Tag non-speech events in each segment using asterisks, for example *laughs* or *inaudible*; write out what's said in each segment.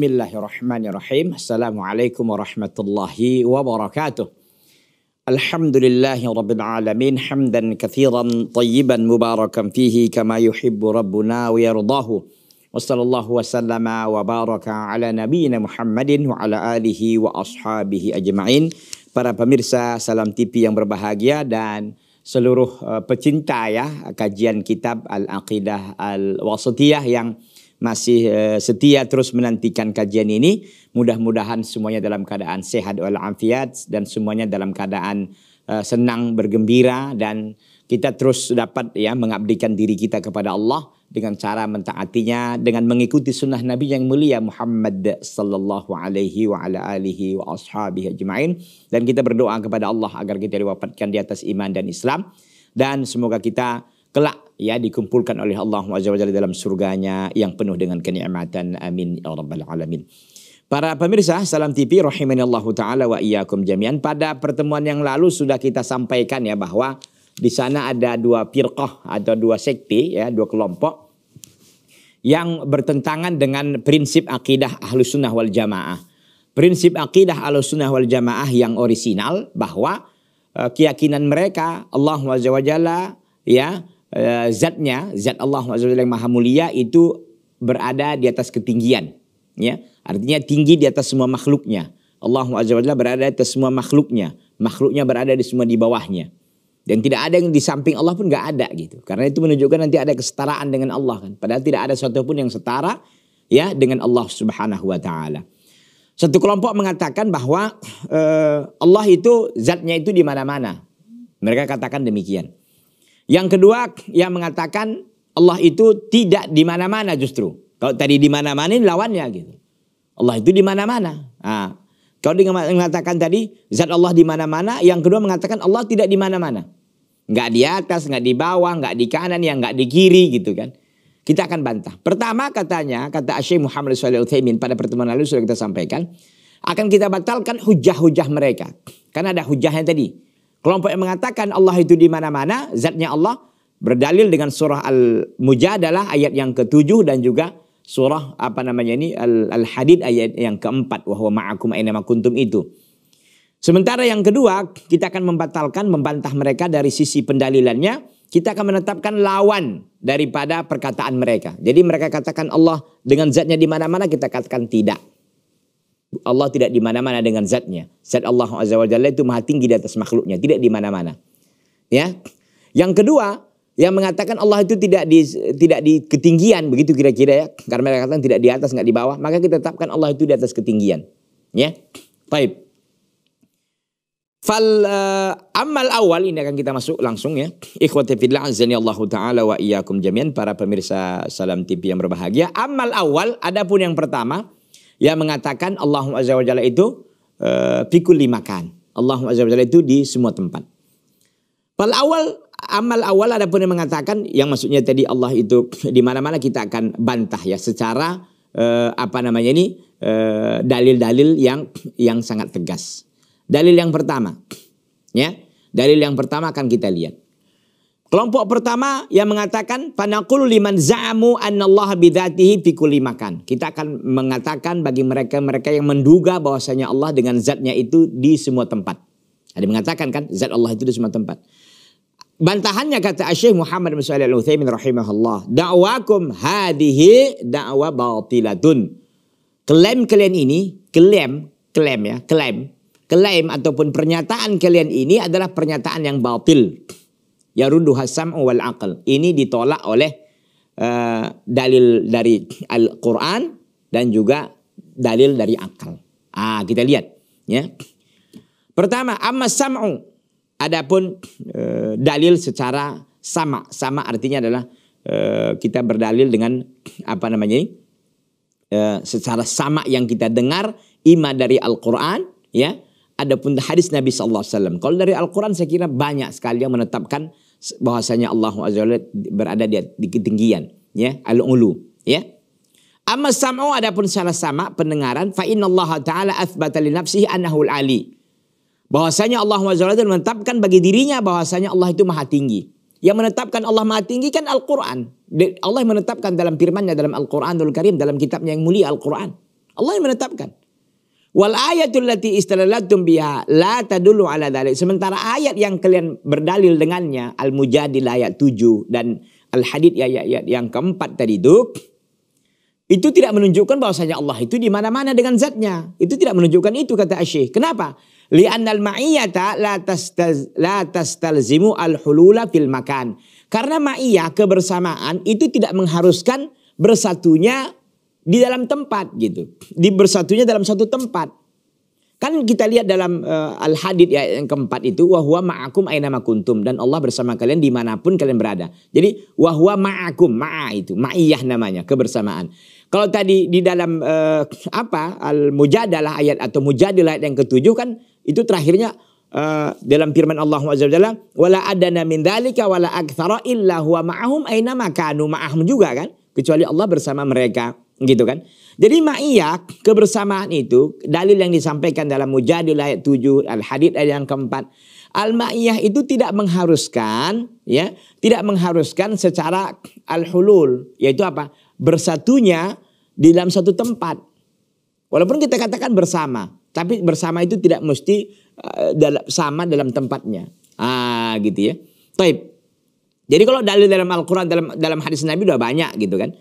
Bismillahirrahmanirrahim. Assalamualaikum warahmatullahi wabarakatuh. Alhamdulillahi rabbil alamin. Hamdan kathiran tayyiban mubarakan fihi kama yuhibbu rabbuna wa yardahu. Wa sallallahu wa sallama wa baraka ala nabiyina Muhammadin wa ala alihi wa ashabihi ajma'in. Para pemirsa Salam TV yang berbahagia dan seluruh eh, pecinta ya kajian kitab Al-Aqidah Al-Wasatiyah yang masih eh, setia terus menantikan kajian ini. Mudah-mudahan semuanya dalam keadaan sehat walafiat dan semuanya dalam keadaan eh, senang, bergembira dan kita terus dapat ya mengabdikan diri kita kepada Allah dengan cara mentaatinya dengan mengikuti sunnah Nabi yang mulia Muhammad sallallahu alaihi wa ala alihi wa ashabihi ajmain dan kita berdoa kepada Allah agar kita diwafatkan di atas iman dan Islam dan semoga kita kelak ya dikumpulkan oleh Allah Subhanahu dalam surganya yang penuh dengan kenikmatan. Amin ya rabbal alamin. Para pemirsa Salam TV rahimanallahu taala wa iyyakum jami'an. Pada pertemuan yang lalu sudah kita sampaikan ya bahwa di sana ada dua firqah atau dua sekte ya, dua kelompok yang bertentangan dengan prinsip akidah ahlus sunnah wal jamaah. Prinsip akidah ahlus sunnah wal jamaah yang orisinal bahwa eh, keyakinan mereka Allah Subhanahu ya uh, zatnya, zat Allah Azza yang Maha Mulia itu berada di atas ketinggian, ya. Artinya tinggi di atas semua makhluknya. Allah Azza wa berada di atas semua makhluknya. Makhluknya berada di semua di bawahnya. Dan tidak ada yang di samping Allah pun nggak ada gitu. Karena itu menunjukkan nanti ada kesetaraan dengan Allah kan. Padahal tidak ada sesuatu pun yang setara ya dengan Allah Subhanahu wa taala. Satu kelompok mengatakan bahwa uh, Allah itu zatnya itu di mana-mana. Mereka katakan demikian. Yang kedua yang mengatakan Allah itu tidak di mana-mana justru. Kalau tadi di mana-mana ini lawannya gitu. Allah itu di mana-mana. Nah, kalau dia mengatakan tadi zat Allah di mana-mana, yang kedua mengatakan Allah tidak di mana-mana. Enggak di atas, enggak di bawah, enggak di kanan, yang enggak di kiri gitu kan. Kita akan bantah. Pertama katanya, kata Syekh Muhammad SAW pada pertemuan lalu sudah kita sampaikan, akan kita batalkan hujah-hujah mereka. Karena ada hujahnya tadi. Kelompok yang mengatakan Allah itu di mana-mana, zatnya Allah berdalil dengan surah Al-Mujadalah ayat yang ketujuh dan juga surah apa namanya ini Al-Hadid ayat yang keempat wahwa ma'akum aina kuntum itu. Sementara yang kedua, kita akan membatalkan membantah mereka dari sisi pendalilannya, kita akan menetapkan lawan daripada perkataan mereka. Jadi mereka katakan Allah dengan zatnya di mana-mana, kita katakan tidak. Allah tidak di mana-mana dengan zatnya. Zat Allah Azza wa Jalla itu maha tinggi di atas makhluknya, tidak di mana-mana. Ya. Yang kedua, yang mengatakan Allah itu tidak di tidak di ketinggian begitu kira-kira ya. Karena mereka katakan tidak di atas, nggak di bawah, maka kita tetapkan Allah itu di atas ketinggian. Ya. Baik. Fal uh, amal awal ini akan kita masuk langsung ya. Ikhwati fillah azani Allah taala wa iyyakum jami'an para pemirsa Salam TV yang berbahagia. Amal awal adapun yang pertama yang mengatakan Allahumma Azza wa Jalla itu eh, fikul uh, limakan. Allahumma Azza wa Jalla itu di semua tempat. Pada awal amal awal ada pun yang mengatakan yang maksudnya tadi Allah itu *clears throat* di mana-mana kita akan bantah ya secara uh, apa namanya ini eh, dalil-dalil uh, yang *clears throat* yang sangat tegas. Dalil yang pertama *clears throat* ya, dalil yang pertama akan kita lihat. Kelompok pertama yang mengatakan panakul liman za'amu anallah bidatihi Kita akan mengatakan bagi mereka-mereka yang menduga bahwasanya Allah dengan zatnya itu di semua tempat. Ada mengatakan kan zat Allah itu di semua tempat. Bantahannya kata Syekh Muhammad bin Shalih Al-Utsaimin rahimahullah, dakwakum hadihi dakwa batilatun. Klaim kalian ini, klaim, klaim ya, klaim, klaim ataupun pernyataan kalian ini adalah pernyataan yang batil Yaruddu hasam wal aql. Ini ditolak oleh uh, dalil dari Al-Qur'an dan juga dalil dari akal. Ah, kita lihat ya. Pertama, amma sam'u. Adapun uh, dalil secara sama. Sama artinya adalah uh, kita berdalil dengan apa namanya ini? Uh, secara sama yang kita dengar ima dari Al-Qur'an ya Adapun hadis Nabi Sallallahu Alaihi Wasallam. Kalau dari Al-Quran saya kira banyak sekali yang menetapkan bahwasanya Allah Azza berada di, di ketinggian. Ya, al-ulu. Ya. Amma sam'u adapun salah sama pendengaran. Fa Allah Ta'ala athbata li nafsihi anahul ali. Bahwasanya Allah Azza menetapkan bagi dirinya bahwasanya Allah itu maha tinggi. Yang menetapkan Allah maha tinggi kan Al-Quran. Allah menetapkan dalam firmannya dalam al Qur'an Karim. Dalam kitabnya yang mulia Al-Quran. Allah yang menetapkan. Wal ayatul lati istalalatum biha la tadullu ala dhalik. Sementara ayat yang kalian berdalil dengannya Al-Mujadil ayat 7 dan Al-Hadid ayat, ayat yang keempat tadi itu itu tidak menunjukkan bahwasanya Allah itu di mana-mana dengan zatnya. Itu tidak menunjukkan itu kata Asyih. Kenapa? Li'annal ma'iyata la, la tastalzimu al-hulula fil makan. Karena ma'iyah kebersamaan itu tidak mengharuskan bersatunya di dalam tempat gitu. Di bersatunya dalam satu tempat. Kan kita lihat dalam uh, Al-Hadid ya, yang keempat itu wahwa ma'akum aina makuntum dan Allah bersama kalian dimanapun kalian berada. Jadi wahwa ma'akum ma'a itu ma'iyah namanya kebersamaan. Kalau tadi di dalam uh, apa Al-Mujadalah ayat atau Mujadilah ayat yang ketujuh kan itu terakhirnya Uh, dalam firman Allah SWT. wala adana min dhalika wala akthara illa huwa ma'ahum aina makanu ma'ahum juga kan kecuali Allah bersama mereka gitu kan. Jadi ma'iyah kebersamaan itu dalil yang disampaikan dalam Mujadil ayat 7, Al-Hadid ayat yang keempat. Al-ma'iyah itu tidak mengharuskan ya, tidak mengharuskan secara al-hulul yaitu apa? bersatunya di dalam satu tempat. Walaupun kita katakan bersama, tapi bersama itu tidak mesti uh, eh, dalam, sama dalam tempatnya. Ah, gitu ya. Taib. Jadi kalau dalil dalam Al-Qur'an dalam dalam hadis Nabi udah banyak gitu kan.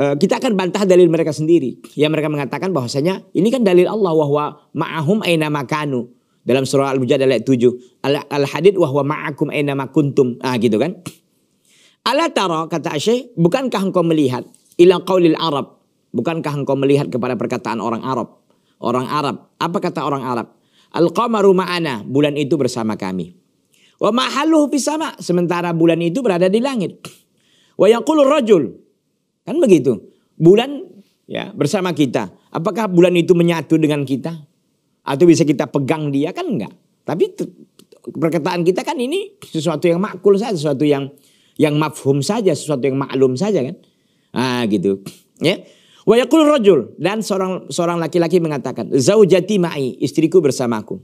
Eh, kita akan bantah dalil mereka sendiri. Ya mereka mengatakan bahwasanya ini kan dalil Allah wahwa ma'hum aina makanu. Dalam surah Al-Mujadalah ayat 7. Al-hadid wahwa ma'akum aina makuntum. Ah gitu kan. Ala taro kata Asy, bukankah engkau melihat ila qaulil Arab? Bukankah engkau melihat kepada perkataan orang Arab? Orang Arab. Apa kata orang Arab? Al-qamaru ma'ana, bulan itu bersama kami. Wa mahaluhu sama, sementara bulan itu berada di langit. Wa yaqulur rajul, Kan begitu. Bulan ya bersama kita. Apakah bulan itu menyatu dengan kita? Atau bisa kita pegang dia kan enggak? Tapi perkataan kita kan ini sesuatu yang makul saja, sesuatu yang yang mafhum saja, sesuatu yang maklum saja kan. Ah gitu. Ya. Wayakul rojul dan seorang seorang laki-laki mengatakan, "Zaujati ma'i, istriku bersamaku."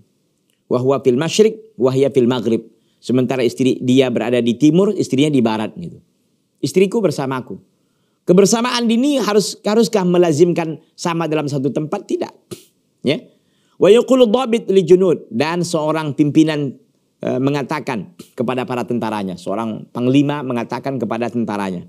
wahwa fil masyrik. Wahya fil maghrib. Sementara istri dia berada di timur, istrinya di barat gitu. Istriku bersamaku. Kebersamaan dini harus haruskah melazimkan sama dalam satu tempat? Tidak. Ya. Wa li junud dan seorang pimpinan e, mengatakan kepada para tentaranya, seorang panglima mengatakan kepada tentaranya.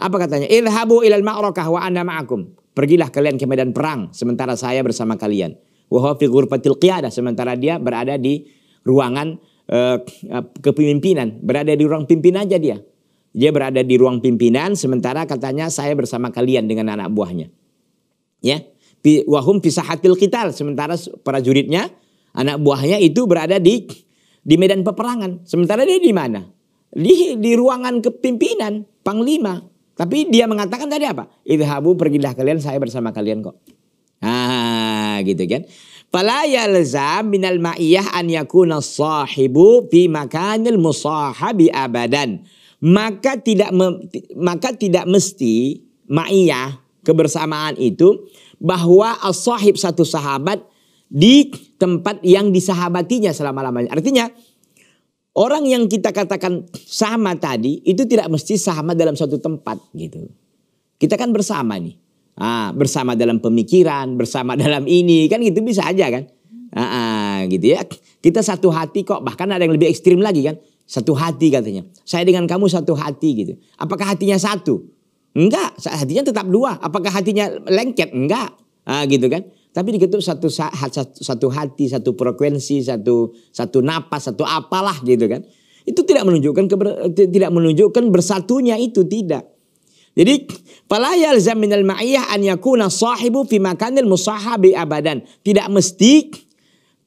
Apa katanya? Ilhabu ilal ma'rakah wa anda ma'akum. Pergilah kalian ke medan perang sementara saya bersama kalian. Wa huwa fi ghurfatil qiyadah sementara dia berada di ruangan e, e kepemimpinan, berada di ruang pimpin aja dia dia berada di ruang pimpinan sementara katanya saya bersama kalian dengan anak buahnya. Ya. Wahum fisahatil qital sementara prajuritnya, anak buahnya itu berada di di medan peperangan. Sementara dia di mana? Di di ruangan kepimpinan, panglima. Tapi dia mengatakan tadi apa? Idhabu pergilah kalian saya bersama kalian kok. Ah, gitu kan. Fala yalzam minal ma'iyah an yakuna sahibu fi makanil musahabi abadan maka tidak me, maka tidak mesti ma'iyah kebersamaan itu bahwa as-sahib satu sahabat di tempat yang disahabatinya selama-lamanya. Artinya orang yang kita katakan sama tadi itu tidak mesti sama dalam satu tempat gitu. Kita kan bersama nih. Ah, bersama dalam pemikiran, bersama *laughs* dalam ini kan gitu bisa aja kan. Ah, ah, gitu ya. Kita satu hati kok bahkan ada yang lebih ekstrim lagi kan satu hati katanya. Saya dengan kamu satu hati gitu. Apakah hatinya satu? Enggak, hatinya tetap dua. Apakah hatinya lengket? Enggak. Ah gitu kan. Tapi diketuk satu satu hati, satu frekuensi, satu satu napas, satu apalah gitu kan. Itu tidak menunjukkan keber, tidak menunjukkan bersatunya itu tidak. Jadi palayal zaminal ma'iyah an yakuna sahibu fi makanil musahabi abadan. Tidak mesti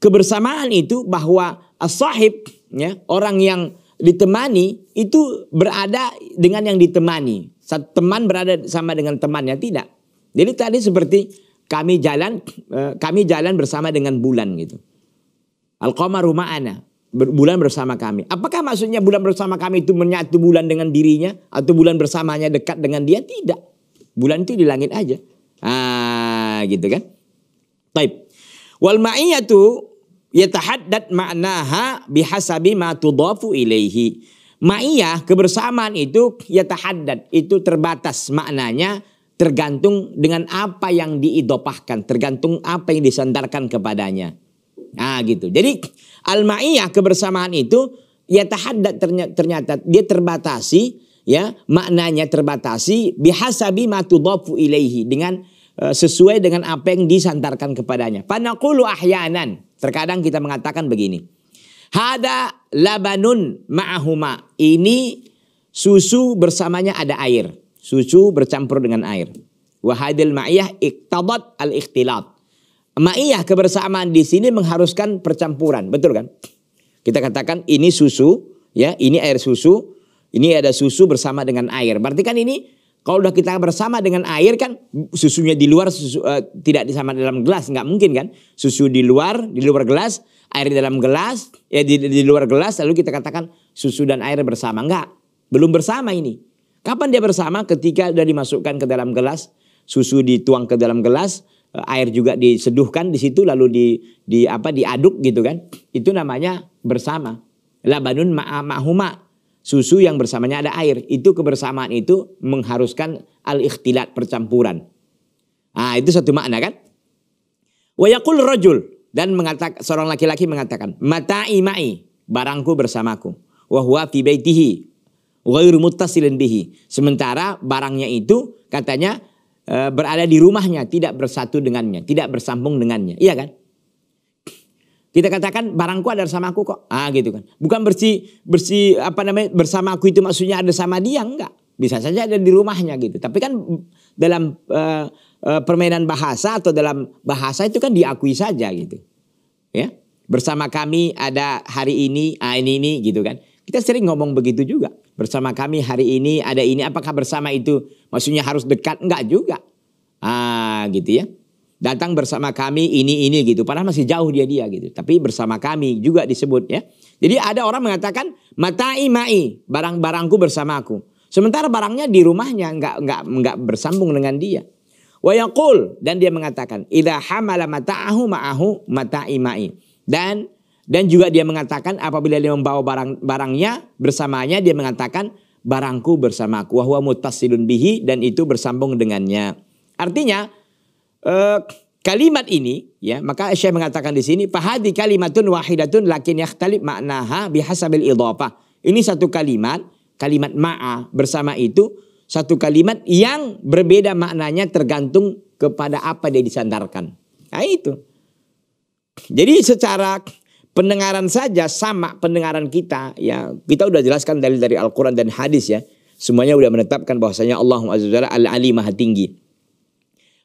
kebersamaan itu bahwa as-sahib ya orang yang ditemani itu berada dengan yang ditemani. teman berada sama dengan temannya tidak. Jadi tadi seperti kami jalan eh, kami jalan bersama dengan bulan gitu. Alkoma rumah ana bulan bersama kami. Apakah maksudnya bulan bersama kami itu menyatu bulan dengan dirinya atau bulan bersamanya dekat dengan dia? Tidak. Bulan itu di langit aja. Ah, gitu kan. Taib. Wal ma'iyatu yatahaddad ma'naha bihasabi ma tudhafu ilaihi. Ma'iyah kebersamaan itu yatahaddad itu terbatas maknanya tergantung dengan apa yang diidopahkan, tergantung apa yang disandarkan kepadanya. Nah gitu. Jadi al-ma'iyah kebersamaan itu yatahaddad ternyata, ternyata dia terbatasi ya maknanya terbatasi bihasabi ma tudhafu ilaihi dengan eh, sesuai dengan apa yang disantarkan kepadanya. Panakulu ahyanan Terkadang kita mengatakan begini. Hada labanun ma'ahuma. Ini susu bersamanya ada air. Susu bercampur dengan air. Wahadil ma'iyah iktabat al-ikhtilat. Ma'iyah kebersamaan di sini mengharuskan percampuran. Betul kan? Kita katakan ini susu, ya, ini air susu, ini ada susu bersama dengan air. Berarti kan ini kalau udah kita bersama dengan air kan susunya di luar susu uh, tidak disama dalam gelas nggak mungkin kan susu di luar di luar gelas air di dalam gelas ya di, di luar gelas lalu kita katakan susu dan air bersama nggak belum bersama ini kapan dia bersama ketika sudah dimasukkan ke dalam gelas susu dituang ke dalam gelas eh, air juga diseduhkan di situ lalu di di apa diaduk gitu kan itu namanya bersama labanun ma'ahuma susu yang bersamanya ada air. Itu kebersamaan itu mengharuskan al-ikhtilat percampuran. Ah itu satu makna kan? yaqul rojul dan mengatakan seorang laki-laki mengatakan mata imai barangku bersamaku wahwa fi baitihi ghairu muttasilin bihi. Sementara barangnya itu katanya eh, berada di rumahnya tidak bersatu dengannya, tidak bersambung dengannya. Iya kan? Kita katakan barangku ada sama aku kok. Ah gitu kan. Bukan bersih bersih apa namanya bersama aku itu maksudnya ada sama dia enggak. Bisa saja ada di rumahnya gitu. Tapi kan dalam uh, uh, permainan bahasa atau dalam bahasa itu kan diakui saja gitu. Ya. Bersama kami ada hari ini, ah ini ini gitu kan. Kita sering ngomong begitu juga. Bersama kami hari ini ada ini apakah bersama itu maksudnya harus dekat enggak juga. Ah gitu ya datang bersama kami ini ini gitu. Padahal masih jauh dia dia gitu. Tapi bersama kami juga disebut ya. Jadi ada orang mengatakan matai mai barang-barangku bersamaku. Sementara barangnya di rumahnya nggak nggak nggak bersambung dengan dia. Wayakul dan dia mengatakan mata hamala mata'ahu ma'ahu matai mai. Dan dan juga dia mengatakan apabila dia membawa barang barangnya bersamanya dia mengatakan barangku bersamaku wahwa mutasilun bihi dan itu bersambung dengannya. Artinya Eh, kalimat ini ya maka Syekh mengatakan di sini fahadi kalimatun wahidatun lakin yakhtalib maknaha bihasabil idhafah. Ini satu kalimat, kalimat ma'a bersama itu satu kalimat yang berbeda maknanya tergantung kepada apa dia disandarkan. Nah itu. Jadi secara pendengaran saja sama pendengaran kita ya. Kita udah jelaskan dalil dari Al-Qur'an dan hadis ya. Semuanya udah menetapkan bahwasanya Allah Azza al-Ali Maha Tinggi.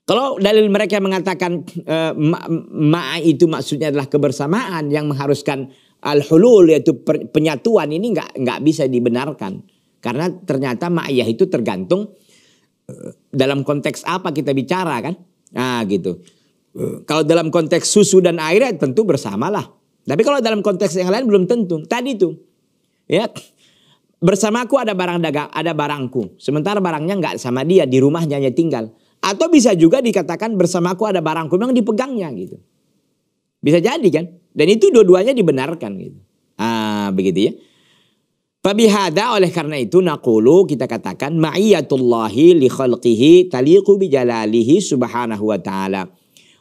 Kalau dalil mereka mengatakan uh, ma'a ma itu maksudnya adalah kebersamaan yang mengharuskan al-hulul yaitu penyatuan ini nggak nggak bisa dibenarkan karena ternyata ma'iyah itu tergantung eh, dalam konteks apa kita bicara kan. Nah, gitu. Eh, kalau dalam konteks susu dan air ya tentu bersamalah. Tapi kalau dalam konteks yang lain belum tentu. Tadi itu ya bersamaku ada barang dagang, ada barangku. Sementara barangnya nggak sama dia, di rumahnya hanya tinggal. Atau bisa juga dikatakan bersamaku ada barangku yang dipegangnya gitu. Bisa jadi kan? Dan itu dua-duanya dibenarkan gitu. Ah, begitu ya. Fabihada oleh karena itu naqulu kita katakan ma'iyatullahi li khalqihi taliqu bi jalalihi subhanahu wa ta'ala.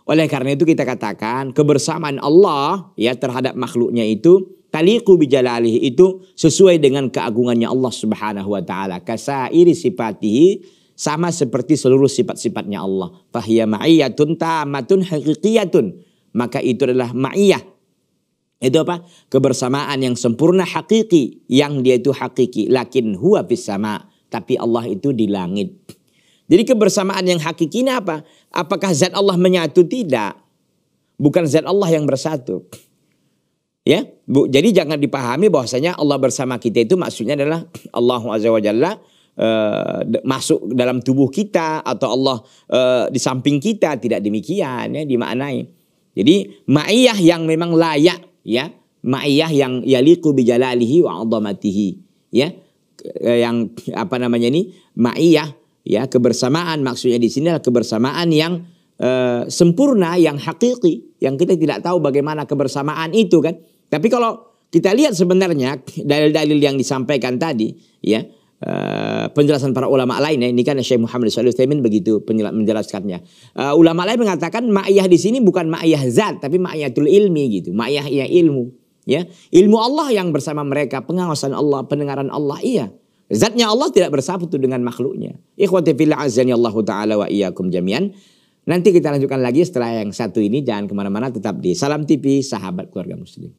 Oleh karena itu kita katakan kebersamaan Allah ya terhadap makhluknya itu taliqu bi jalalihi itu sesuai dengan keagungannya Allah Subhanahu wa taala. Kasairi sifatihi sama seperti seluruh sifat-sifatnya Allah. Fahiya ma'iyatun tamatun haqiqiyatun. Maka itu adalah ma'iyah. Itu apa? Kebersamaan yang sempurna hakiki. Yang dia itu hakiki. Lakin huwa sama. Tapi Allah itu di langit. Jadi kebersamaan yang hakiki ini apa? Apakah zat Allah menyatu? Tidak. Bukan zat Allah yang bersatu. Ya, Bu, jadi jangan dipahami bahwasanya Allah bersama kita itu maksudnya adalah *clears throat* Allah Azza wa Jalla Eh, masuk dalam tubuh kita atau Allah uh, di samping kita tidak demikian ya dimaknai. Jadi ma'iyah yang memang layak ya, ma'iyah yang yaliku bijalalihi wa 'azamatihi ya. Eh, yang apa namanya ini ma'iyah ya kebersamaan maksudnya di sini adalah kebersamaan yang uh, sempurna yang hakiki yang kita tidak tahu bagaimana kebersamaan itu kan. Tapi kalau kita lihat sebenarnya dalil-dalil yang disampaikan tadi ya Uh, penjelasan para ulama lain ya ini kan Syekh Muhammad Shalih begitu menjelaskannya. Uh, ulama lain mengatakan ma'iyah di sini bukan ma'iyah zat tapi ma'iyatul ilmi gitu, ma'iyah ya ilmu ya. Ilmu Allah yang bersama mereka, pengawasan Allah, pendengaran Allah iya. Zatnya Allah tidak bersatu dengan makhluknya. Ikhwati fil Allah taala wa iyyakum jami'an. Nanti kita lanjutkan lagi setelah yang satu ini jangan kemana-mana tetap di Salam TV Sahabat Keluarga Muslim.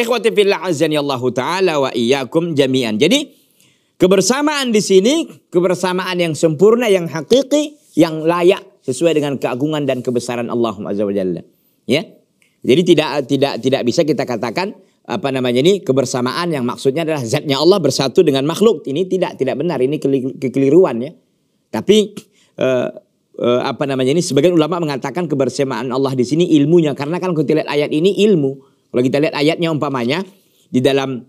Ikhwati fillah azan Allah taala wa iyyakum jami'an. Jadi kebersamaan di sini kebersamaan yang sempurna yang hakiki yang layak sesuai dengan keagungan dan kebesaran Allah Azza wa Jalla. Ya. Jadi tidak tidak tidak bisa kita katakan apa namanya ini kebersamaan yang maksudnya adalah zatnya Allah bersatu dengan makhluk. Ini tidak tidak benar, ini kekeliruan ya. Tapi eh, eh, apa namanya ini sebagian ulama mengatakan kebersamaan Allah di sini ilmunya karena kan kita lihat ayat ini ilmu kalau kita lihat ayatnya umpamanya di dalam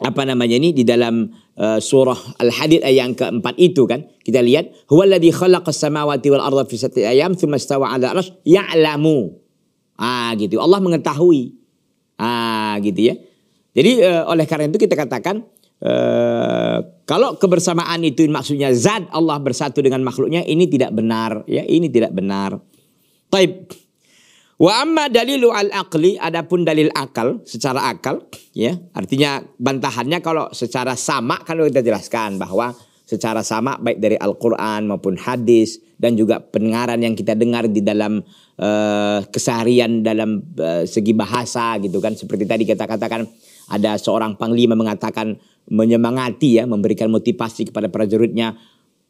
apa namanya ini di dalam uh, surah Al-Hadid ayat yang keempat itu kan kita lihat huwallazi khalaqas samawati wal arda fi sittati ayyam tsumma istawa 'ala arsy ya'lamu. Ah gitu. Allah mengetahui. Ah gitu ya. Jadi uh, oleh karena itu kita katakan Uh, kalau kebersamaan itu maksudnya zat Allah bersatu dengan makhluknya ini tidak benar ya ini tidak benar. Taib Wa amma dalilu al-aqli adapun dalil akal secara akal ya artinya bantahannya kalau secara sama kalau kita jelaskan bahwa secara sama baik dari Al-Qur'an maupun hadis dan juga pendengaran yang kita dengar di dalam uh, keseharian dalam uh, segi bahasa gitu kan seperti tadi kita katakan ada seorang panglima mengatakan menyemangati ya memberikan motivasi kepada prajuritnya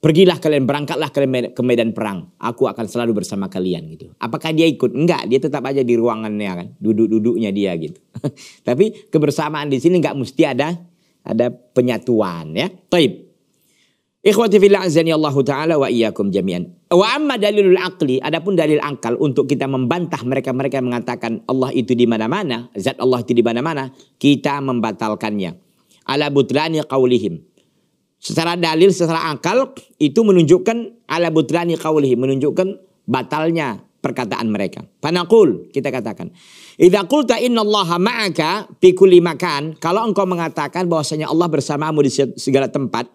Pergilah kalian, berangkatlah kalian ke medan perang. Aku akan selalu bersama kalian gitu. Apakah dia ikut? Enggak, dia tetap aja di ruangannya kan. Duduk-duduknya dia gitu. *laughs* Tapi kebersamaan di sini enggak mesti ada ada penyatuan ya. Taib. Ikhwati fillah azani Allah taala wa iyyakum jami'an. Wa amma dalilul aqli, adapun dalil akal untuk kita membantah mereka-mereka yang mengatakan Allah itu di mana-mana, zat Allah itu di mana-mana, kita membatalkannya. Ala butlani qaulihim secara dalil, secara akal itu menunjukkan ala butlani qawlihi, menunjukkan batalnya perkataan mereka. Panakul kita katakan. Idza qulta innallaha ma'aka fi kulli makan, kalau engkau mengatakan bahwasanya Allah bersamamu di segala tempat,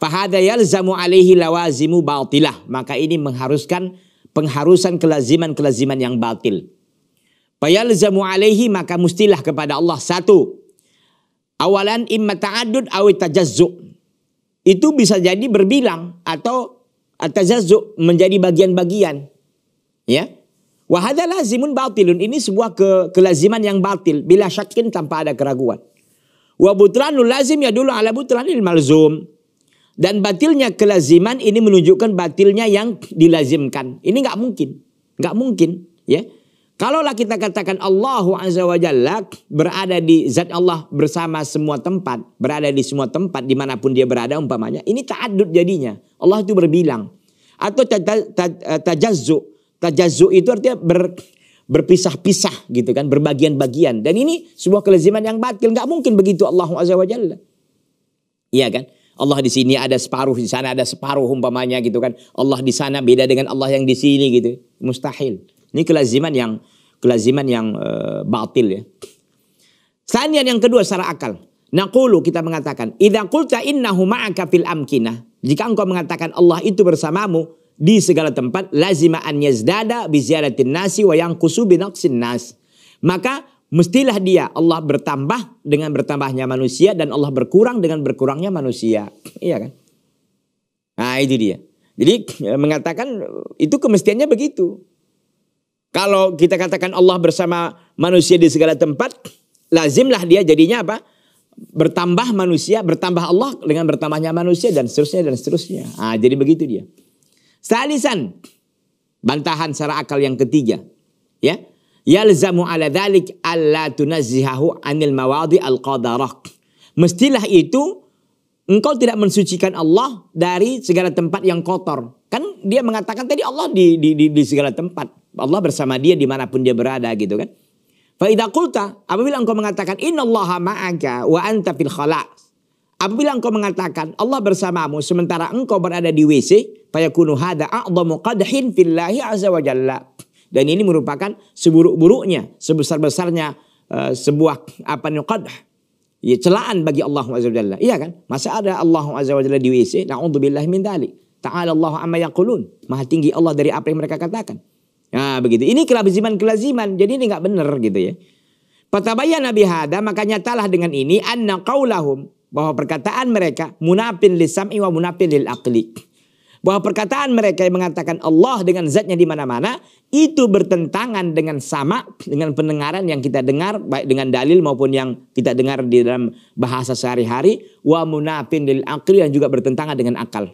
fahada yalzamu alaihi lawazimu batilah, maka ini mengharuskan pengharusan kelaziman-kelaziman yang batil. Fayalzamu alaihi maka mustilah kepada Allah satu. Awalan imma ta'addud awi tajazzu itu bisa jadi berbilang atau atazazzu menjadi bagian-bagian. Ya. Wahada lazimun batilun. Ini sebuah ke, kelaziman yang batil. Bila syakin tanpa ada keraguan. Wa butlanul lazim ya dulu ala butlanil malzum. Dan batilnya kelaziman ini menunjukkan batilnya yang dilazimkan. Ini nggak mungkin. Nggak mungkin. Ya. Kalaulah kita katakan Allahu Azza wa Jalla berada di zat Allah bersama semua tempat, berada di semua tempat dimanapun dia berada umpamanya, ini ta'adud jadinya. Allah itu berbilang. Atau eh, tajazzu, tajazzu itu artinya ber, berpisah-pisah gitu kan, berbagian-bagian. Dan ini sebuah keleziman yang batil, nggak mungkin begitu Allahu Azza wa Jalla. Iya kan? Allah di sini ada separuh, di sana ada separuh umpamanya gitu kan. Allah di sana beda dengan Allah yang di sini gitu. Mustahil. Ini kelaziman yang kelaziman yang e, batil ya. Sanian yang kedua secara akal. Naqulu kita mengatakan, "Idza qulta innahu ma'aka fil amkinah." Jika engkau mengatakan Allah itu bersamamu di segala tempat, lazima an yazdada bi ziyaratin nasi wa yanqusu bi naqsin nas. Maka mestilah dia Allah bertambah dengan bertambahnya manusia dan Allah berkurang dengan berkurangnya manusia. Iya kan? Nah, itu dia. Jadi eh, mengatakan eh, itu kemestiannya begitu. Kalau kita katakan Allah bersama manusia di segala tempat, lazimlah dia jadinya apa? Bertambah manusia, bertambah Allah dengan bertambahnya manusia dan seterusnya dan seterusnya. Nah, jadi begitu dia. Salisan, bantahan secara akal yang ketiga. Ya, yalzamu ala dhalik alla tunazzihahu anil mawadi al qadarak. Mestilah itu engkau tidak mensucikan Allah dari segala tempat yang kotor. Kan dia mengatakan tadi Allah di, di, di, di segala tempat. Allah bersama dia dimanapun dia berada gitu kan. Fa'idha kulta, apabila engkau mengatakan inna Allah ma'aka wa anta fil khala. Apabila engkau mengatakan Allah bersamamu sementara engkau berada di WC, fayakunu hada a'zamu qadhin fillahi azza wa jalla. Dan ini merupakan seburuk-buruknya, sebesar-besarnya uh, sebuah apa qadh Ya celaan bagi Allah azza wa jalla. Iya kan? Masa ada Allah azza wa jalla di WC? Na'udzubillah min dalik Ta'ala Allah amma yaqulun. Maha tinggi Allah dari apa yang mereka katakan. Nah begitu. Ini kelaziman-kelaziman. Jadi ini nggak benar gitu ya. Patabaya Nabi Hada maka nyatalah dengan ini anna qawlahum. bahwa perkataan mereka munafin lil sam'i wa munafin lil aqli. Bahwa perkataan mereka yang mengatakan Allah dengan zatnya di mana-mana itu bertentangan dengan sama dengan pendengaran yang kita dengar baik dengan dalil maupun yang kita dengar di dalam bahasa sehari-hari wa munafin lil aqli yang juga bertentangan dengan akal.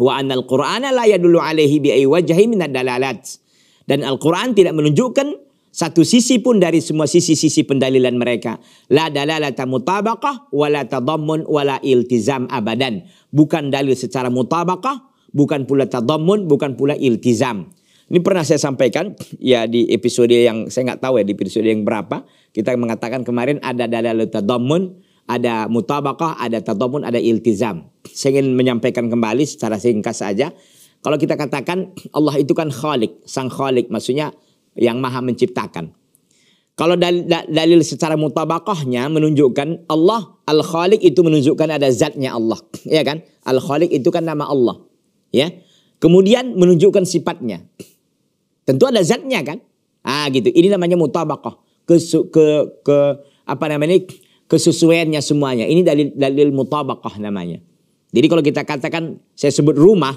Wa al Qur'ana la yadullu alaihi bi wajhi min dalalat. Dan Al-Qur'an tidak menunjukkan satu sisi pun dari semua sisi-sisi pendalilan mereka. La dalalata mutabaqah wa la tadammun wa la iltizam abadan. Bukan dalil secara mutabaqah, bukan pula tadammun, bukan pula iltizam. Ini pernah saya sampaikan ya di episode yang saya nggak tahu ya di episode yang berapa kita mengatakan kemarin ada dalil tadammun ada mutabakah, ada tatapun, ada iltizam. Saya ingin menyampaikan kembali secara singkat saja. Kalau kita katakan Allah itu kan khalik, sang khalik maksudnya yang maha menciptakan. Kalau dalil, secara mutabakahnya menunjukkan Allah al-khalik itu menunjukkan ada zatnya Allah. Ya kan? Al-khalik itu kan nama Allah. Ya. Kemudian menunjukkan sifatnya. Tentu ada zatnya kan? Ah gitu. Ini namanya mutabakah. Ke, ke, ke apa namanya kesesuaiannya semuanya. Ini dalil dalil mutabakah namanya. Jadi kalau kita katakan saya sebut rumah,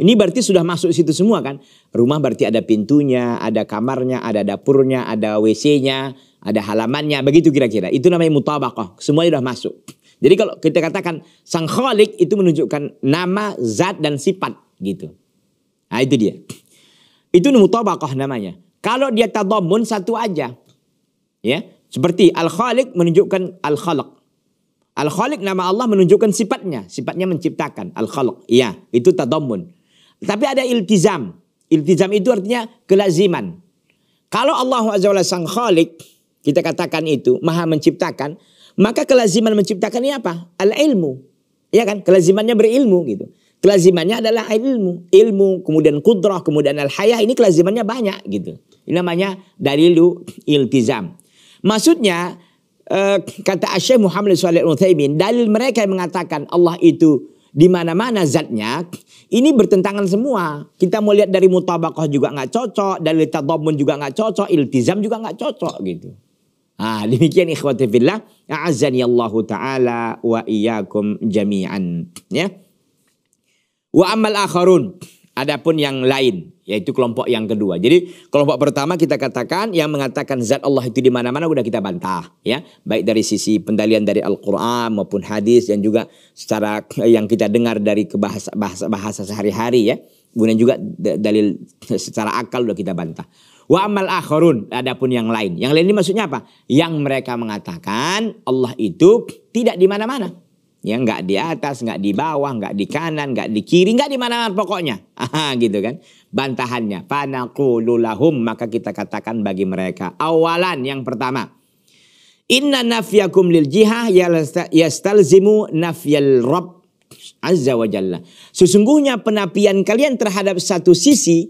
ini berarti sudah masuk situ semua kan? Rumah berarti ada pintunya, ada kamarnya, ada dapurnya, ada WC-nya, ada halamannya, begitu kira-kira. Itu namanya mutabakah. Semuanya sudah masuk. Jadi kalau kita katakan sang kholik itu menunjukkan nama, zat dan sifat gitu. Nah itu dia. Itu mutabakah namanya. Kalau dia tadamun satu aja. Ya. Seperti Al-Khaliq menunjukkan Al-Khalaq. Al-Khaliq nama Allah menunjukkan sifatnya. Sifatnya menciptakan. Al-Khalaq. Iya, itu tadamun. Tapi ada iltizam. Iltizam itu artinya kelaziman. Kalau Allah SWT Sang Khalik, kita katakan itu, maha menciptakan. Maka kelaziman menciptakan ini apa? Al-ilmu. Ya kan? Kelazimannya berilmu gitu. Kelazimannya adalah ilmu. Ilmu, kemudian kudrah, kemudian al-hayah. Ini kelazimannya banyak gitu. Ini namanya dalilu iltizam. Maksudnya uh, kata Syekh Muhammad Shalih Utsaimin, dalil mereka yang mengatakan Allah itu di mana-mana zatnya ini bertentangan semua. Kita mau lihat dari mutabakoh juga nggak cocok, dari tadabbun juga nggak cocok, iltizam juga nggak cocok gitu. Ah, demikian ikhwati fillah, a'azzani Allahu taala wa iyyakum jami'an, ya. Wa amal akharun Adapun yang lain, yaitu kelompok yang kedua. Jadi kelompok pertama kita katakan yang mengatakan zat Allah itu di mana-mana sudah kita bantah, ya. Baik dari sisi pendalian dari Al-Qur'an maupun hadis dan juga secara yang kita dengar dari kebahasa bahasa, bahasa sehari-hari ya. Kemudian juga dalil secara akal sudah kita bantah. Wa amal akharun, adapun yang lain. Yang lain ini maksudnya apa? Yang mereka mengatakan Allah itu tidak di mana-mana. Ya nggak di atas, nggak di bawah, nggak di kanan, nggak di kiri, nggak di mana mana pokoknya. *laughs* Aha, gitu kan. Bantahannya. panakululahum maka kita katakan bagi mereka. Awalan yang pertama. Inna nafyakum lil jihah yastalzimu nafyal rob azza wa Sesungguhnya penapian kalian terhadap satu sisi,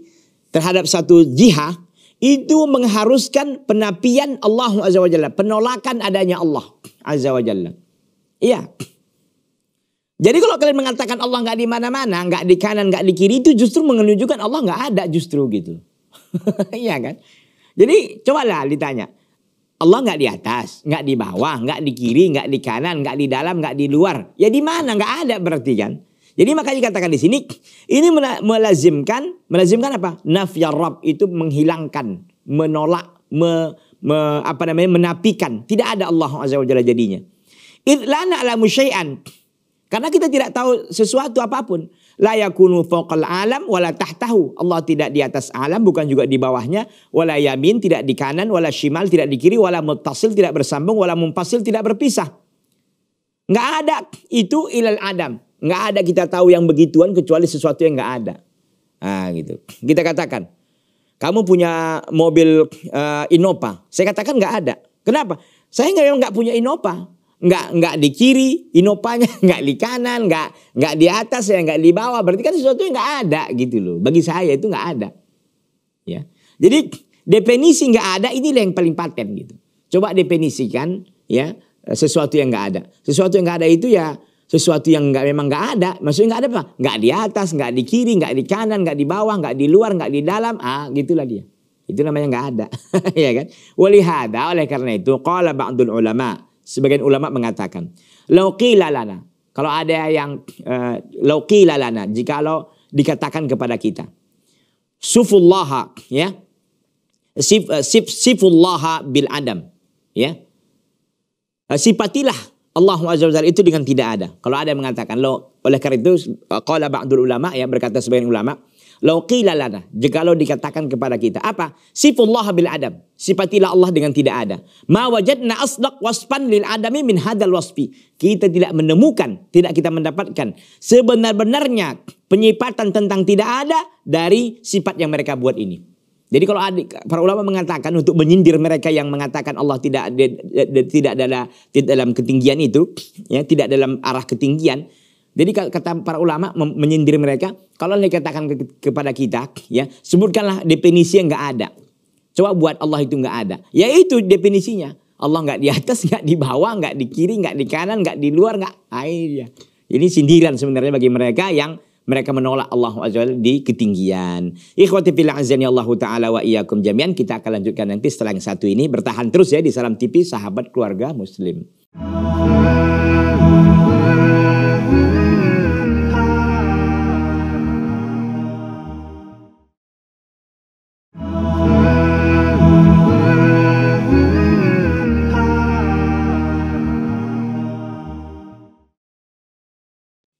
terhadap satu jihah, itu mengharuskan penapian Allah azza wa Penolakan adanya Allah azza wa Iya. Jadi kalau kalian mengatakan Allah nggak di mana-mana, nggak di kanan, nggak di kiri itu justru menunjukkan Allah nggak ada justru gitu. *laughs* iya kan? Jadi cobalah ditanya. Allah nggak di atas, nggak di bawah, nggak di kiri, nggak di kanan, nggak di dalam, nggak di luar. Ya di mana? Nggak ada berarti kan? Jadi makanya katakan di sini ini melazimkan, melazimkan apa? Nafiyah Rabb itu menghilangkan, menolak, me, me, apa namanya? menapikan. Tidak ada Allah Azza wa Jalla jadinya. Idlana ala musyai'an karena kita tidak tahu sesuatu apapun. La yakunu fawqal alam wala tahtahu. Allah tidak di atas alam bukan juga di bawahnya. Wala yamin tidak di kanan, wala shimal tidak di kiri, wala mutasil tidak bersambung, wala mumpasil tidak berpisah. Nggak ada itu ilal adam. Nggak ada kita tahu yang begituan kecuali sesuatu yang nggak ada. Nah gitu. Kita katakan. Kamu punya mobil uh, Innova. Saya katakan nggak ada. Kenapa? Saya nggak punya Innova nggak nggak di kiri, inopanya *laughs* nggak di kanan, nggak nggak di atas ya, nggak di bawah. Berarti kan sesuatu yang nggak ada gitu loh. Bagi saya itu nggak ada. Ya, jadi definisi nggak ada ini yang paling paten gitu. Coba definisikan ya sesuatu yang nggak ada. Sesuatu yang nggak ada itu ya sesuatu yang nggak memang nggak ada. Maksudnya nggak ada apa? Nggak di atas, nggak di kiri, nggak di kanan, nggak di bawah, nggak di luar, nggak di dalam. Ah, gitulah dia. Itu namanya nggak ada, *laughs* ya kan? Walihada oleh karena itu qala ba'dul ulama Sebagian ulama mengatakan, loki lalana Kalau ada yang uh, eh, lalana jika lo dikatakan kepada kita. Sufullaha, ya. Sif, uh, sif, sifullaha bil adam, ya. Uh, sifatilah Allah Azza itu dengan tidak ada. Kalau ada yang mengatakan, lo oleh karena itu qala ba'dul ulama ya berkata sebagian ulama, Lauqila lana. Jikalau dikatakan kepada kita. Apa? Sifullah bil adam. Sifatilah Allah dengan tidak ada. Ma wajadna asdaq waspan lil adami min hadal wasfi. Kita tidak menemukan, tidak kita mendapatkan. Sebenar-benarnya penyipatan tentang tidak ada dari sifat yang mereka buat ini. Jadi kalau adik, para ulama mengatakan untuk menyindir mereka yang mengatakan Allah tidak tidak dalam tidak dalam ketinggian itu, ya tidak dalam arah ketinggian, jadi kata para ulama menyindir mereka, kalau katakan ke, kepada kita, ya sebutkanlah definisi yang nggak ada. Coba buat Allah itu nggak ada. Ya itu definisinya. Allah nggak di atas, *laughs* nggak di bawah, nggak di kiri, nggak di kanan, nggak di luar, nggak. Ya. Ini sindiran sebenarnya bagi mereka yang mereka menolak Allah Azza di ketinggian. Ikhwati fil azani ya Allah taala wa iyyakum jami'an. Kita akan lanjutkan nanti setelah yang satu ini bertahan terus ya di Salam tipis sahabat keluarga muslim.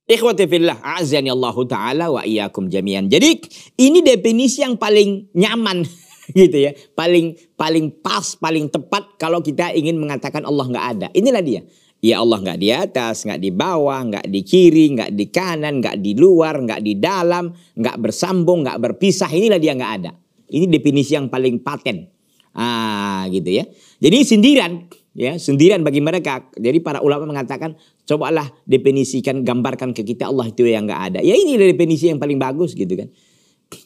Ikhwati fillah, a'azani Allahu taala wa iyyakum jami'an. Jadi ini definisi yang paling nyaman *laughs* gitu ya, paling paling pas, paling tepat kalau kita ingin mengatakan Allah nggak ada. Inilah dia. Ya Allah nggak di atas, nggak di bawah, nggak di kiri, nggak di kanan, nggak di luar, nggak di dalam, nggak bersambung, nggak berpisah. Inilah dia nggak ada. Ini definisi yang paling paten. Ah, gitu ya. Jadi sindiran ya sendirian bagi mereka. Jadi para ulama mengatakan cobalah definisikan gambarkan ke kita Allah itu yang nggak ada. Ya ini definisi yang paling bagus gitu kan.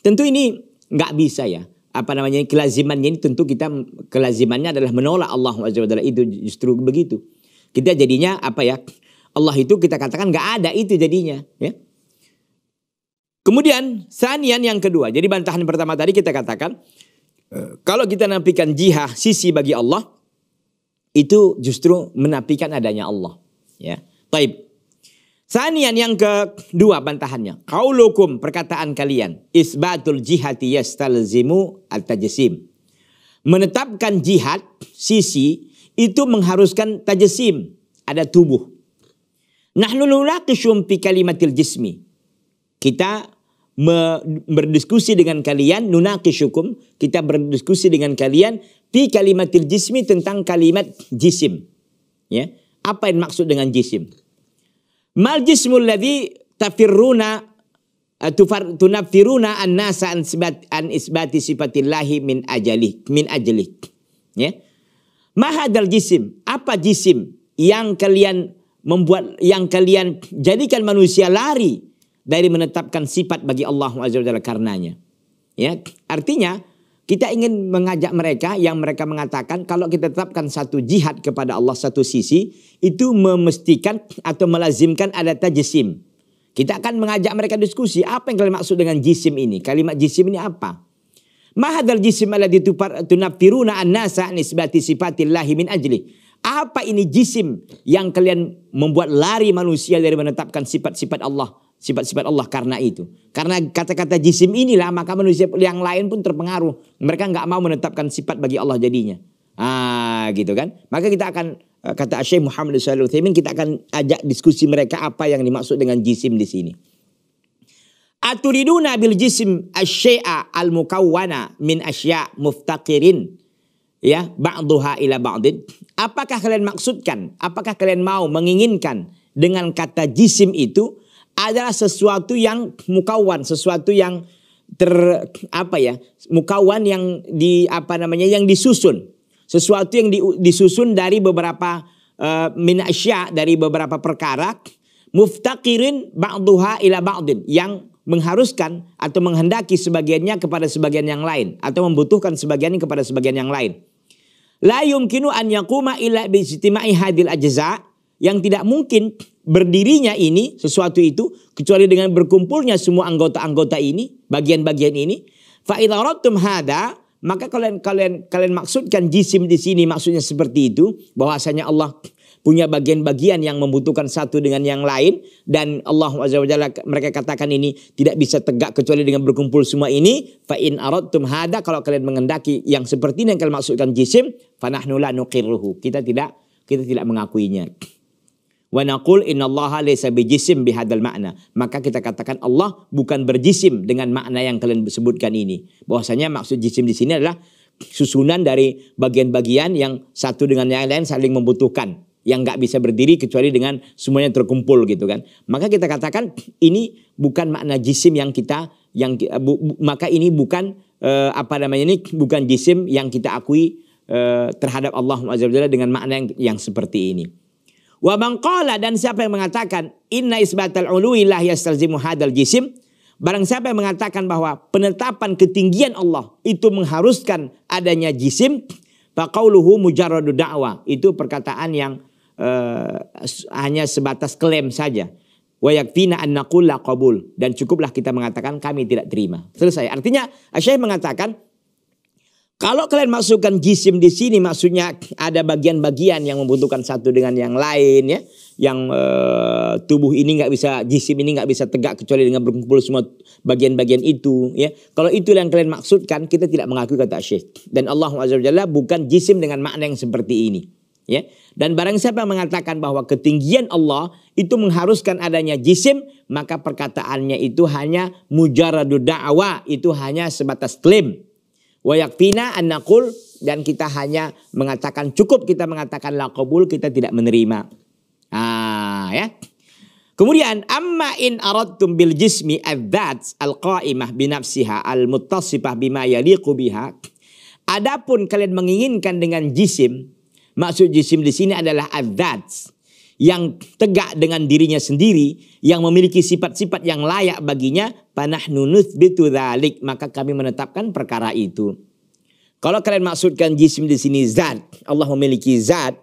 Tentu ini nggak bisa ya. Apa namanya kelazimannya ini tentu kita kelazimannya adalah menolak Allah SWT itu justru begitu. Kita jadinya apa ya? Allah itu kita katakan nggak ada itu jadinya ya. Kemudian sanian yang kedua. Jadi bantahan pertama tadi kita katakan eh, kalau kita nampikan jihad sisi bagi Allah, itu justru menapikan adanya Allah. Ya. Taib. Sanian yang kedua bantahannya. Kaulukum perkataan kalian. Isbatul jihati yastalzimu at-tajsim. Menetapkan jihad, sisi, itu mengharuskan tajesim Ada tubuh. Nahnu nunaqishum fi kalimatil jismi. Kita berdiskusi dengan kalian nunaqisyukum kita berdiskusi dengan kalian fi kalimatil jismi tentang kalimat jisim ya apa yang maksud dengan jisim mal jismul ladzi tafirruna eh, tunafiruna an-nasa an isbat an isbati sifatillahi min ajali min ajalik ya mahadal jisim apa jisim yang kalian membuat yang kalian jadikan manusia lari dari menetapkan sifat bagi Allah SWT karenanya. Ya, artinya kita ingin mengajak mereka yang mereka mengatakan kalau kita tetapkan satu jihad kepada Allah satu sisi itu memestikan atau melazimkan ada tajisim. Kita akan mengajak mereka diskusi apa yang kalian maksud dengan jisim ini? Kalimat jisim ini apa? Mahadal jisim ditupar tunafiruna an-nasa nisbati sifatillahi min ajli. Apa ini jisim yang kalian membuat lari manusia dari menetapkan sifat-sifat Allah? sifat-sifat Allah karena itu. Karena kata-kata jisim inilah maka manusia yang lain pun terpengaruh. Mereka nggak mau menetapkan sifat bagi Allah jadinya. Ah, gitu kan? Maka kita akan eh, kata Syekh Muhammad Shalih Utsaimin kita akan ajak diskusi mereka apa yang dimaksud dengan jisim di sini. Aturiduna bil jisim asya'a al mukawwana min asya muftaqirin ya ba'daha ila ba'din. Apakah kalian maksudkan? Apakah kalian mau menginginkan dengan kata jisim itu adalah sesuatu yang mukawan, sesuatu yang ter apa ya? Mukawan yang di apa namanya? yang disusun. Sesuatu yang di, disusun dari beberapa uh, eh, minasya dari beberapa perkara muftaqirin ba'duha ila ba'din yang mengharuskan atau menghendaki sebagiannya kepada sebagian yang lain atau membutuhkan sebagiannya kepada sebagian yang lain. La yumkinu an yaquma ila bijtima'i hadil ajza yang tidak mungkin berdirinya ini sesuatu itu kecuali dengan berkumpulnya semua anggota-anggota ini, bagian-bagian ini, fa hada maka kalian kalian kalian maksudkan jisim di sini maksudnya seperti itu bahwasanya Allah punya bagian-bagian yang membutuhkan satu dengan yang lain dan Allah azza mereka katakan ini tidak bisa tegak kecuali dengan berkumpul semua ini fa in aradtum hada kalau kalian mengendaki yang seperti ini yang kalian maksudkan jisim fa nahnu la nuqirruhu kita tidak kita tidak mengakuinya Wa naqul innallaha laysa bijisim bihadal makna. Maka kita katakan Allah bukan berjisim dengan makna yang kalian sebutkan ini. Bahwasanya maksud jisim di sini adalah susunan dari bagian-bagian yang satu dengan yang lain saling membutuhkan. Yang nggak bisa berdiri kecuali dengan semuanya terkumpul gitu kan. Maka kita katakan ini bukan makna jisim yang kita yang bu, bu, maka ini bukan uh, apa namanya ini bukan jisim yang kita akui uh, terhadap Allah dengan makna yang, yang seperti ini. Wa qala dan siapa yang mengatakan inna isbatal ului lah yastalzimu hadal jisim. Barang siapa yang mengatakan bahwa penetapan ketinggian Allah itu mengharuskan adanya jisim. Faqauluhu mujarradu da'wa. Itu perkataan yang uh, hanya sebatas klaim saja. Wa yakfina an qabul. Dan cukuplah kita mengatakan kami tidak terima. Selesai. Artinya Syekh mengatakan kalau kalian masukkan jisim di sini maksudnya ada bagian-bagian yang membutuhkan satu dengan yang lain ya. Yang e, tubuh ini nggak bisa jisim ini nggak bisa tegak kecuali dengan berkumpul semua bagian-bagian itu ya. Kalau itu yang kalian maksudkan kita tidak mengakui kata Syekh. Dan Allah Jalla bukan jisim dengan makna yang seperti ini ya. Dan barang siapa mengatakan bahwa ketinggian Allah itu mengharuskan adanya jisim, maka perkataannya itu hanya mujaradu da'wa, itu hanya sebatas klaim. Wayakfina annakul dan kita hanya mengatakan cukup kita mengatakan la qabul kita tidak menerima. Ah ya. Kemudian amma in aradtum bil jismi adzat al qaimah binafsiha al muttasifah bima yaliqu biha. Adapun kalian menginginkan dengan jisim, maksud jisim di sini adalah adzat yang tegak dengan dirinya sendiri, yang memiliki sifat-sifat yang layak baginya, panah nunut bitudalik, maka kami menetapkan perkara itu. Kalau kalian maksudkan jisim di sini zat, Allah memiliki zat,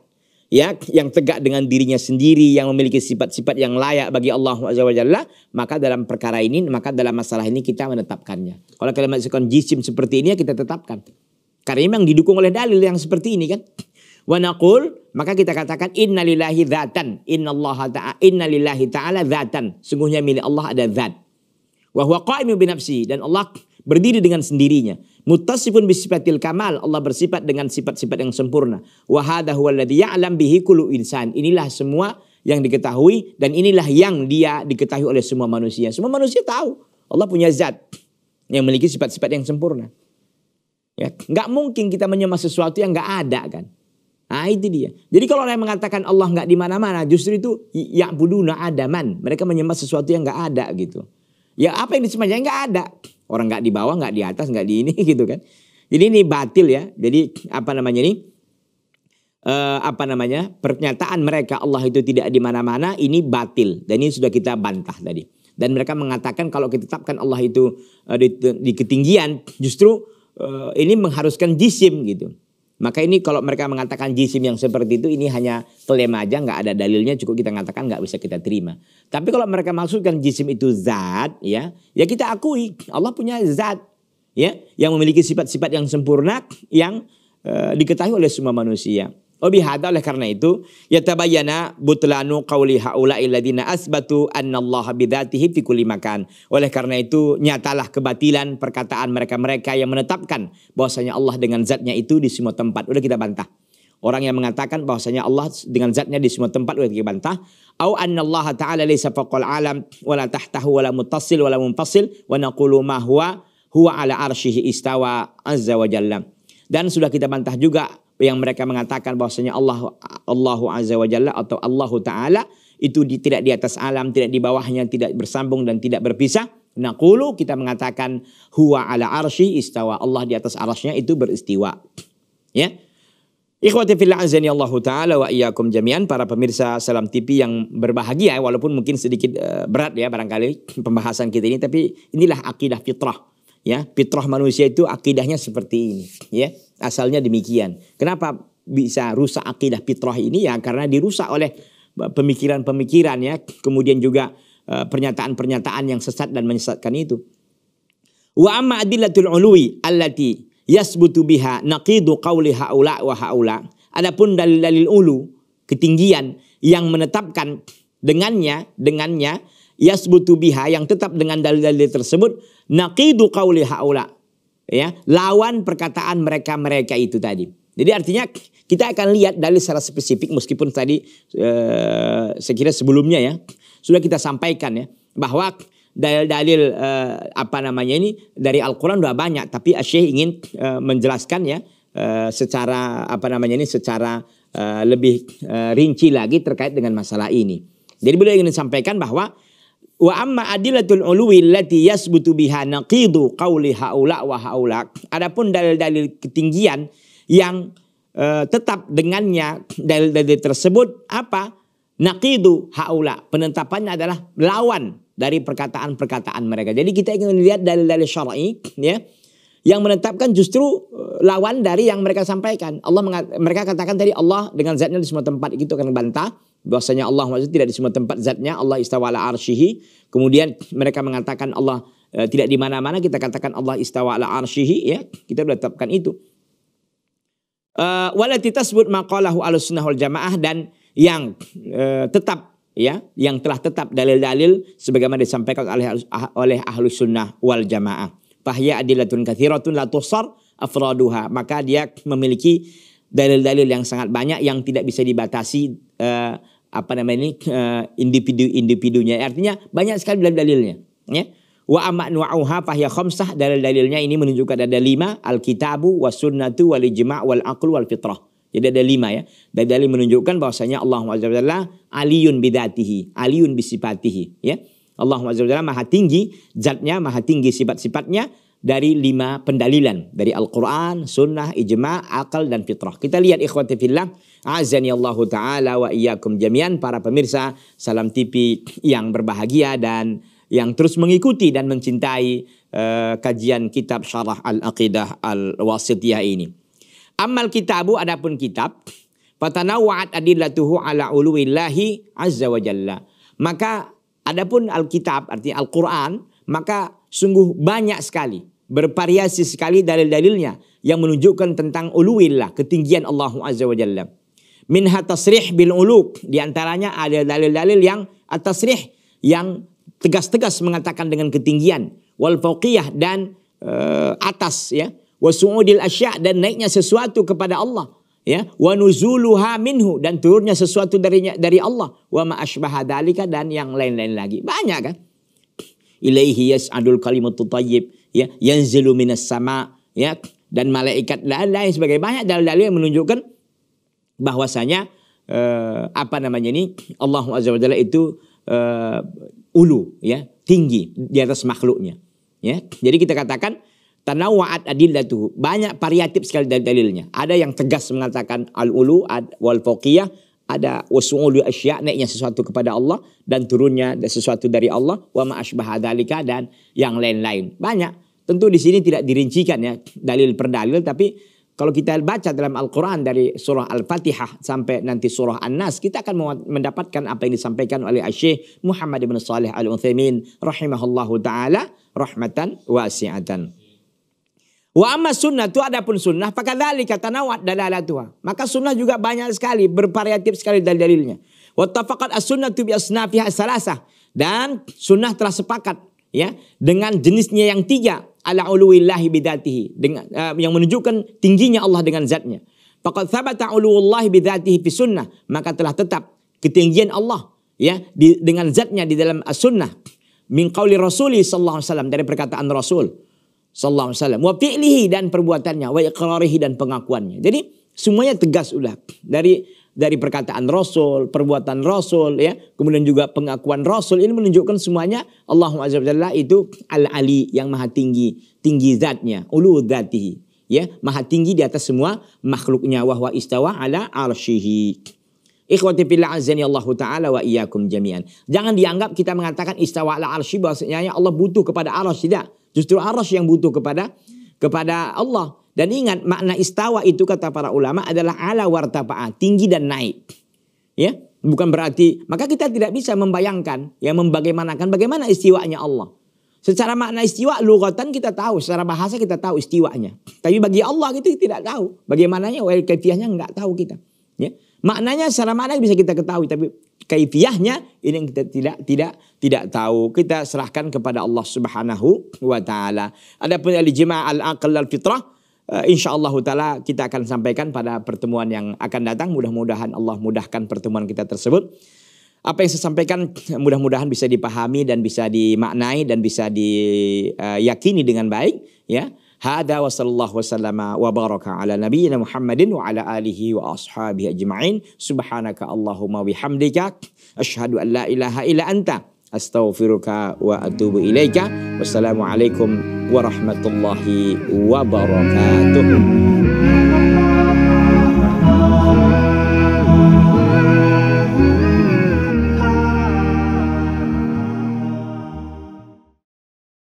ya yang tegak dengan dirinya sendiri, yang memiliki sifat-sifat yang layak bagi Allah Jalla, maka dalam perkara ini, maka dalam masalah ini kita menetapkannya. Kalau kalian maksudkan jisim seperti ini, ya kita tetapkan. Karena memang didukung oleh dalil yang seperti ini kan. Wa maka kita katakan innalillahi dzatan, innallaha ta'ala innalillahi ta'ala dzatan. Sungguhnya milik Allah ada zat. Wa huwa qa'imun nafsi dan Allah berdiri dengan sendirinya. bi sifatil kamal, Allah bersifat dengan sifat-sifat yang sempurna. Wa hadha alladhi ya'lam bihi kullu insan. Inilah semua yang diketahui dan inilah yang dia diketahui oleh semua manusia. Semua manusia tahu Allah punya zat yang memiliki sifat-sifat yang sempurna. Ya, nggak mungkin kita menyembah sesuatu yang nggak ada kan. Nah itu dia. Jadi kalau orang yang mengatakan Allah nggak di mana-mana, justru itu ya buduna adaman. Mereka menyembah sesuatu yang nggak ada gitu. Ya apa yang disembahnya nggak ada. Orang nggak di bawah, nggak di atas, nggak di ini *laughs* gitu kan. Jadi ini batil ya. Jadi apa namanya ini? Uh, apa namanya pernyataan mereka Allah itu tidak di mana-mana ini batil dan ini sudah kita bantah tadi dan mereka mengatakan kalau kita tetapkan Allah itu uh, di, di ketinggian justru uh, ini mengharuskan jisim gitu maka ini kalau mereka mengatakan jisim yang seperti itu ini hanya telema aja nggak ada dalilnya cukup kita mengatakan nggak bisa kita terima. Tapi kalau mereka maksudkan jisim itu zat ya ya kita akui Allah punya zat ya yang memiliki sifat-sifat yang sempurna yang uh, diketahui oleh semua manusia. Obihada oleh karena itu yatabayana butlanu qauli haula'i alladziina asbatu annallaha bidzatihi fi kulli makan. Oleh karena itu nyatalah kebatilan perkataan mereka-mereka yang menetapkan bahwasanya Allah dengan zatnya itu di semua tempat. Udah kita bantah. Orang yang mengatakan bahwasanya Allah dengan zatnya di semua tempat udah kita bantah. Au annallaha ta'ala laisa faqal alam wala tahtahu wala muttasil wala munfasil wa naqulu ma huwa huwa ala arsyihi istawa azza wa jalla. Dan sudah kita bantah juga yang mereka mengatakan bahwasanya Allah Allahu Azza wa Jalla atau Allahu Ta'ala itu di, tidak di atas alam, tidak di bawahnya, tidak bersambung dan tidak berpisah. Naqulu kita mengatakan huwa ala arsy istawa. Allah di atas arasnya itu beristiwa. Ya. Ikhwati fillah azani Allah taala wa iyyakum jami'an para pemirsa Salam TV yang berbahagia walaupun mungkin sedikit eh, berat ya barangkali *clears throat* pembahasan kita ini tapi inilah akidah fitrah Ya, fitrah manusia itu akidahnya seperti ini, ya. Asalnya demikian. Kenapa bisa rusak akidah fitrah ini ya karena dirusak oleh e, pemikiran-pemikiran ya, kemudian juga e, pernyataan-pernyataan yang sesat dan menyesatkan itu. Wa amma adillatul ului allati yasbutu biha naqidu qawli haula wa haula. Adapun dalil-dalil ulu, ketinggian yang menetapkan dengannya dengannya yasbutu biha yang tetap dengan dalil-dalil tersebut naqidu qauli haula ya lawan perkataan mereka-mereka itu tadi. Jadi artinya kita akan lihat dalil secara spesifik meskipun tadi eh, sekira sebelumnya ya sudah kita sampaikan ya bahwa dalil-dalil eh, apa namanya ini dari Al-Qur'an sudah banyak tapi Syekh ingin eh, menjelaskan ya eh, secara apa namanya ini secara eh, lebih eh, rinci lagi terkait dengan masalah ini. Jadi beliau ingin sampaikan bahwa Wa amma adilatul uluwi lati yasbutu biha naqidu qawli haula wa haula. Adapun dalil-dalil ketinggian yang uh, tetap dengannya dalil-dalil tersebut apa? Naqidu haula. Penetapannya adalah lawan dari perkataan-perkataan mereka. Jadi kita ingin melihat dalil-dalil syar'i ya yang menetapkan justru eh, lawan dari yang mereka sampaikan. Allah mereka katakan tadi Allah dengan zatnya di semua tempat itu akan bantah bahwasanya Allah maksudnya tidak di semua tempat zatnya Allah istawa ala arsyihi kemudian mereka mengatakan Allah e, tidak di mana-mana kita katakan Allah istawa ala arsyihi ya kita menetapkan itu uh, walati tasbut maqalahu al-sunnah wal jamaah dan yang uh, tetap ya yang telah tetap dalil-dalil sebagaimana disampaikan oleh ah, oleh ahlu sunnah wal jamaah fahya adilatun kathiratun la tusar afraduha maka dia memiliki dalil-dalil yang sangat banyak yang tidak bisa dibatasi uh, apa namanya ini individu-individunya. Artinya banyak sekali dalil-dalilnya. Ya. Wa amaknu auha fahya khamsah dalil-dalilnya ini menunjukkan ada lima alkitabu was sunnatu wal ijma' wal Jadi ada lima ya. Dan dalil menunjukkan bahwasanya Allah Subhanahu aliyun bidatihi, aliyun bisipatihi. ya. Allah Subhanahu maha tinggi zatnya, maha tinggi sifat-sifatnya dari lima pendalilan dari Al-Quran, Sunnah, Ijma, Akal dan Fitrah. Kita lihat ikhwati fillah, azani Allah Ta'ala wa iyyakum jami'an para pemirsa Salam TV yang berbahagia dan yang terus mengikuti dan mencintai uh, kajian kitab Syarah Al-Aqidah al wasithiyah ini. Amal kitabu adapun kitab, fatanawwa'at adillatuhu ala uluwillahi azza wa jalla. Maka adapun Alkitab artinya Al-Qur'an, maka sungguh banyak sekali bervariasi sekali dalil-dalilnya yang menunjukkan tentang uluwillah, ketinggian Allah Azza wa Jalla. Minha tasrih bil uluk, di antaranya ada dalil-dalil yang atasrih yang tegas-tegas mengatakan dengan ketinggian, wal fauqiyah dan uh, atas ya, wasu'udil asya dan naiknya sesuatu kepada Allah ya, wa nuzuluha minhu dan turunnya sesuatu darinya dari Allah, wa ma asbaha dan yang lain-lain lagi. Banyak kan? ilaihi yas'adul kalimatu tayyib ya yanzilu minas sama ya dan malaikat dan lain sebagainya banyak dalil-dalil yang menunjukkan bahwasanya eh, apa namanya ini Allah azza wajalla itu eh, ulu ya tinggi di atas makhluknya ya jadi kita katakan tanawwa'at adillatuhu banyak variatif sekali dalil-dalilnya ada yang tegas mengatakan al ulu ad, wal foqiyah ada wasu'ulu asya naiknya sesuatu kepada Allah dan turunnya sesuatu dari Allah wa ma asbah dan yang lain-lain. Banyak. Tentu di sini tidak dirincikan ya dalil per dalil tapi kalau kita baca dalam Al-Quran dari surah Al-Fatihah sampai nanti surah An-Nas, kita akan mendapatkan apa yang disampaikan oleh Syekh Muhammad bin Saleh Al-Uthaymin rahimahullahu taala rahmatan wasi'atan. Wa amma sunnah itu ada pun sunnah. Fakadali kata nawat tua. Maka sunnah juga banyak sekali. Bervariatif sekali dari dalilnya. Wa tafakat as sunnah tu biasnafiha salasah. Dan sunnah telah sepakat. ya Dengan jenisnya yang tiga. Ala uluillahi bidatihi. Dengan, uh, yang menunjukkan tingginya Allah dengan zatnya. Fakat thabata uluillahi bidatihi fi sunnah. Maka telah tetap ketinggian Allah. ya di, Dengan zatnya di dalam as-sunnah. Min qawli rasuli sallallahu alaihi wasallam. Dari perkataan Rasul sallallahu alaihi wasallam wa fi'lihi dan perbuatannya wa iqrarihi dan pengakuannya. Jadi semuanya tegas udah dari dari perkataan Rasul, perbuatan Rasul ya, kemudian juga pengakuan Rasul ini menunjukkan semuanya Allah azza wajalla itu al-ali yang maha tinggi, tinggi zatnya, ulu zatihi ya, maha tinggi di atas semua makhluknya wahwa istawa ala arsyihi. Ikhwati fillah azani Allah taala wa iyyakum jami'an. Jangan dianggap kita mengatakan istawa ala arsy bahwasanya Allah butuh kepada arsy tidak. Justru arasy yang butuh kepada kepada Allah. Dan ingat makna istawa itu kata para ulama adalah ala wartapa'a, tinggi dan naik. Ya, bukan berarti maka kita tidak bisa membayangkan ya membagaimanakan bagaimana istiwanya Allah. Secara makna istiwa lugatan kita tahu, secara bahasa kita tahu istiwanya. Tapi bagi Allah itu tidak tahu. Bagaimananya, well, kaifiyahnya nggak tahu kita. Ya. Maknanya secara makna bisa kita ketahui tapi kaifiahnya ini yang kita tidak tidak tidak tahu. Kita serahkan kepada Allah Subhanahu wa taala. Adapun al-jima' al-aql al-fitrah eh, insyaallah insya Ta'ala kita akan sampaikan pada pertemuan yang akan datang. Mudah-mudahan Allah mudahkan pertemuan kita tersebut. Apa yang saya sampaikan mudah-mudahan bisa dipahami dan bisa dimaknai dan bisa diyakini eh, dengan baik. Ya, هذا وصلى الله وسلم وبارك على نبينا محمد وعلى آله وأصحابه أجمعين سبحانك اللهم وبحمدك أشهد أن لا إله إلا أنت أستغفرك وأتوب إليك والسلام عليكم ورحمة الله وبركاته